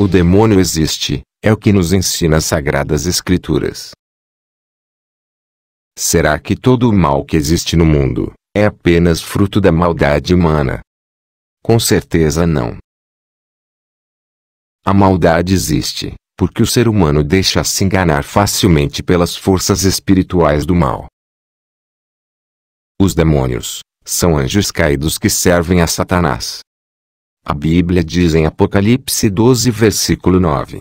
O demônio existe, é o que nos ensina as Sagradas Escrituras. Será que todo o mal que existe no mundo é apenas fruto da maldade humana? Com certeza não. A maldade existe, porque o ser humano deixa-se enganar facilmente pelas forças espirituais do mal. Os demônios são anjos caídos que servem a Satanás. A Bíblia diz em Apocalipse 12, versículo 9: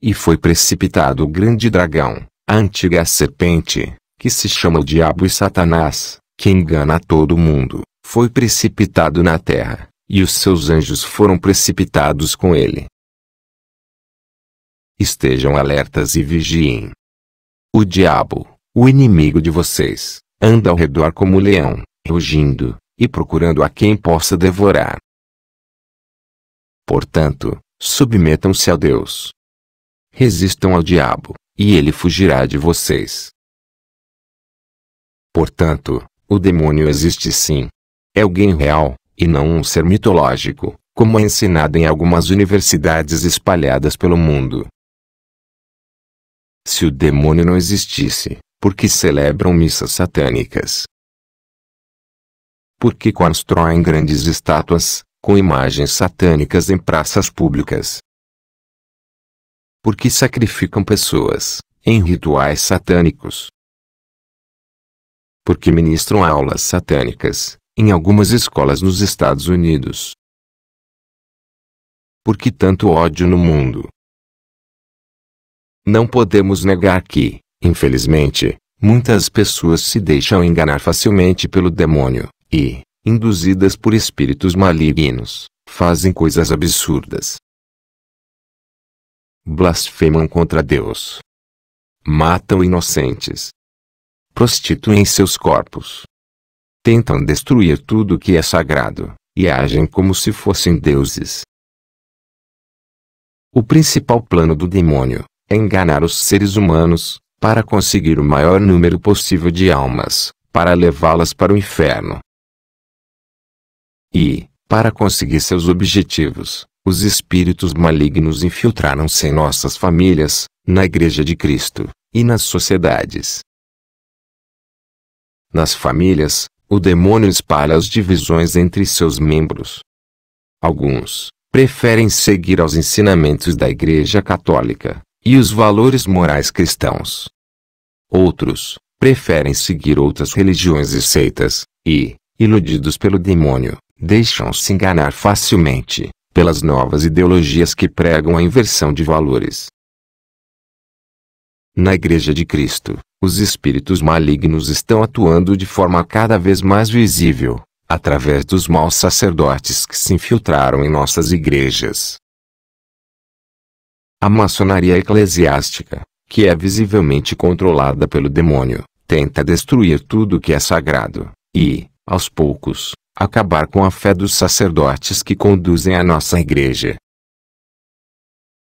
E foi precipitado o grande dragão, a antiga serpente, que se chama o Diabo e Satanás, que engana todo mundo, foi precipitado na terra, e os seus anjos foram precipitados com ele. Estejam alertas e vigiem. O diabo, o inimigo de vocês, anda ao redor como um leão, rugindo, e procurando a quem possa devorar. Portanto, submetam-se a Deus. Resistam ao diabo, e ele fugirá de vocês. Portanto, o demônio existe sim. É alguém real, e não um ser mitológico, como é ensinado em algumas universidades espalhadas pelo mundo. Se o demônio não existisse, por que celebram missas satânicas? porque constroem grandes estátuas, com imagens satânicas em praças públicas. Porque sacrificam pessoas, em rituais satânicos. Porque ministram aulas satânicas, em algumas escolas nos Estados Unidos. Porque tanto ódio no mundo. Não podemos negar que, infelizmente, muitas pessoas se deixam enganar facilmente pelo demônio e, induzidas por espíritos malignos, fazem coisas absurdas. Blasfemam contra Deus. Matam inocentes. Prostituem seus corpos. Tentam destruir tudo que é sagrado, e agem como se fossem deuses. O principal plano do demônio é enganar os seres humanos, para conseguir o maior número possível de almas, para levá-las para o inferno, e, para conseguir seus objetivos, os espíritos malignos infiltraram-se em nossas famílias, na Igreja de Cristo e nas sociedades. Nas famílias, o demônio espalha as divisões entre seus membros. Alguns preferem seguir aos ensinamentos da Igreja Católica e os valores morais cristãos. Outros preferem seguir outras religiões e seitas, e, iludidos pelo demônio, deixam-se enganar facilmente pelas novas ideologias que pregam a inversão de valores. Na Igreja de Cristo, os espíritos malignos estão atuando de forma cada vez mais visível, através dos maus sacerdotes que se infiltraram em nossas igrejas. A maçonaria eclesiástica, que é visivelmente controlada pelo demônio, tenta destruir tudo o que é sagrado, e, aos poucos, acabar com a fé dos sacerdotes que conduzem a nossa igreja.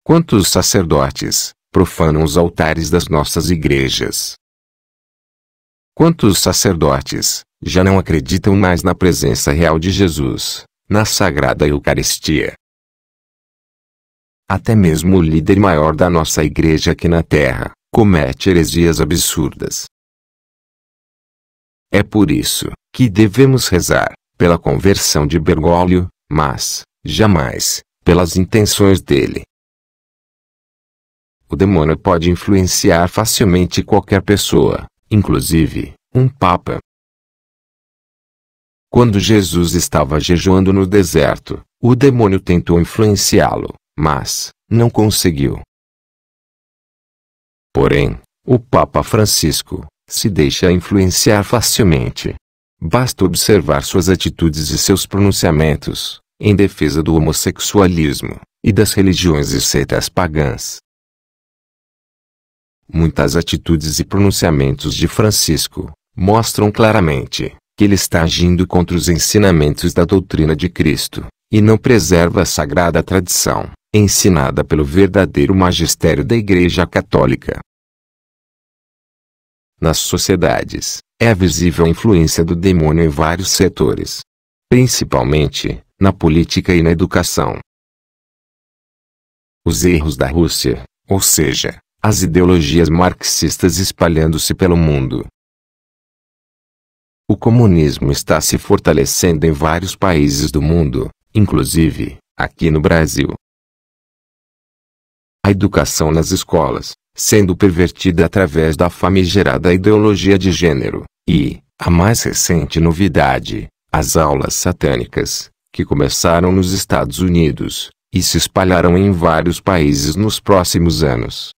Quantos sacerdotes profanam os altares das nossas igrejas? Quantos sacerdotes já não acreditam mais na presença real de Jesus, na Sagrada Eucaristia? Até mesmo o líder maior da nossa igreja aqui na Terra comete heresias absurdas. É por isso que devemos rezar pela conversão de Bergoglio, mas, jamais, pelas intenções dele. O demônio pode influenciar facilmente qualquer pessoa, inclusive, um papa. Quando Jesus estava jejuando no deserto, o demônio tentou influenciá-lo, mas não conseguiu. Porém, o Papa Francisco, se deixa influenciar facilmente. Basta observar suas atitudes e seus pronunciamentos, em defesa do homossexualismo, e das religiões e seitas pagãs. Muitas atitudes e pronunciamentos de Francisco mostram claramente que ele está agindo contra os ensinamentos da doutrina de Cristo, e não preserva a sagrada tradição ensinada pelo verdadeiro magistério da Igreja Católica nas sociedades, é visível a influência do demônio em vários setores, principalmente na política e na educação. Os erros da Rússia, ou seja, as ideologias marxistas espalhando-se pelo mundo. O comunismo está se fortalecendo em vários países do mundo, inclusive aqui no Brasil. A educação nas escolas, sendo pervertida através da famigerada ideologia de gênero, e, a mais recente novidade, as aulas satânicas, que começaram nos Estados Unidos, e se espalharão em vários países nos próximos anos.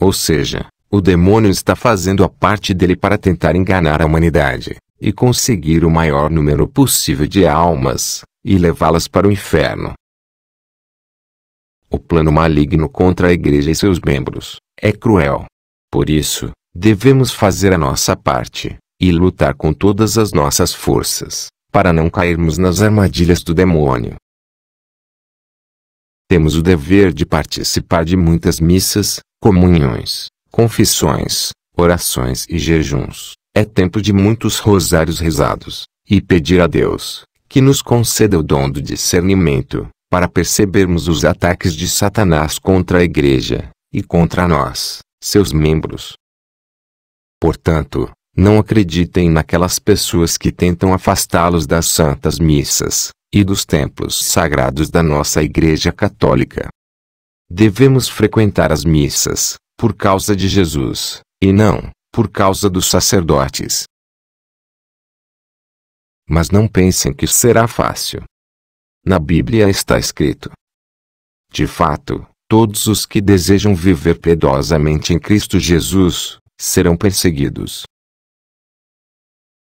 Ou seja, o demônio está fazendo a parte dele para tentar enganar a humanidade, e conseguir o maior número possível de almas, e levá-las para o inferno, o plano maligno contra a Igreja e seus membros é cruel. Por isso, devemos fazer a nossa parte e lutar com todas as nossas forças para não cairmos nas armadilhas do demônio. Temos o dever de participar de muitas missas, comunhões, confissões, orações e jejuns. É tempo de muitos rosários rezados, e pedir a Deus que nos conceda o dom do discernimento para percebermos os ataques de Satanás contra a Igreja, e contra nós, seus membros. Portanto, não acreditem naquelas pessoas que tentam afastá-los das santas missas e dos templos sagrados da nossa Igreja Católica. Devemos frequentar as missas, por causa de Jesus, e não, por causa dos sacerdotes. Mas não pensem que será fácil. Na Bíblia está escrito: De fato, todos os que desejam viver piedosamente em Cristo Jesus serão perseguidos.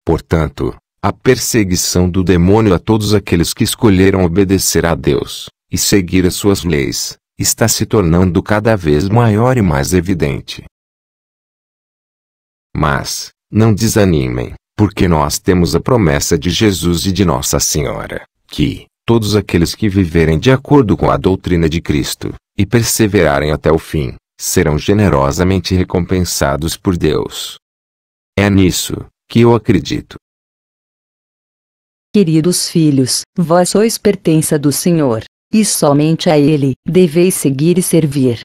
Portanto, a perseguição do demônio a todos aqueles que escolheram obedecer a Deus e seguir as suas leis está se tornando cada vez maior e mais evidente. Mas, não desanimem, porque nós temos a promessa de Jesus e de Nossa Senhora, que, todos aqueles que viverem de acordo com a doutrina de Cristo, e perseverarem até o fim, serão generosamente recompensados por Deus. É nisso que eu acredito. Queridos filhos, vós sois pertença do Senhor, e somente a Ele deveis seguir e servir.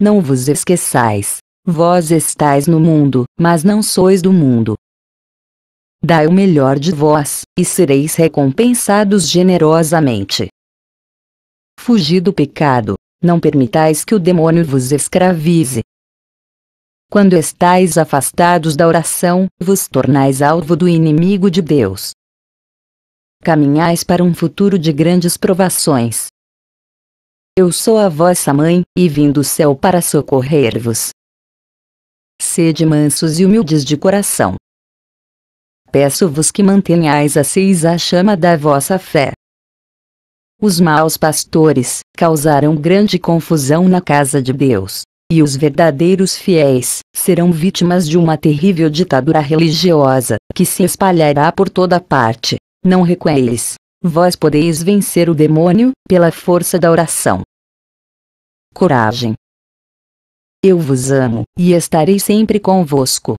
Não vos esqueçais, vós estáis no mundo, mas não sois do mundo dai o melhor de vós, e sereis recompensados generosamente. Fugi do pecado, não permitais que o demônio vos escravize. Quando estais afastados da oração, vos tornais alvo do inimigo de Deus. Caminhais para um futuro de grandes provações. Eu sou a vossa mãe, e vim do céu para socorrer-vos. Sede mansos e humildes de coração, peço-vos que mantenhais aceis a chama da vossa fé. Os maus pastores causaram grande confusão na casa de Deus, e os verdadeiros fiéis serão vítimas de uma terrível ditadura religiosa, que se espalhará por toda parte. Não recueis. Vós podeis vencer o demônio, pela força da oração. Coragem. Eu vos amo, e estarei sempre convosco.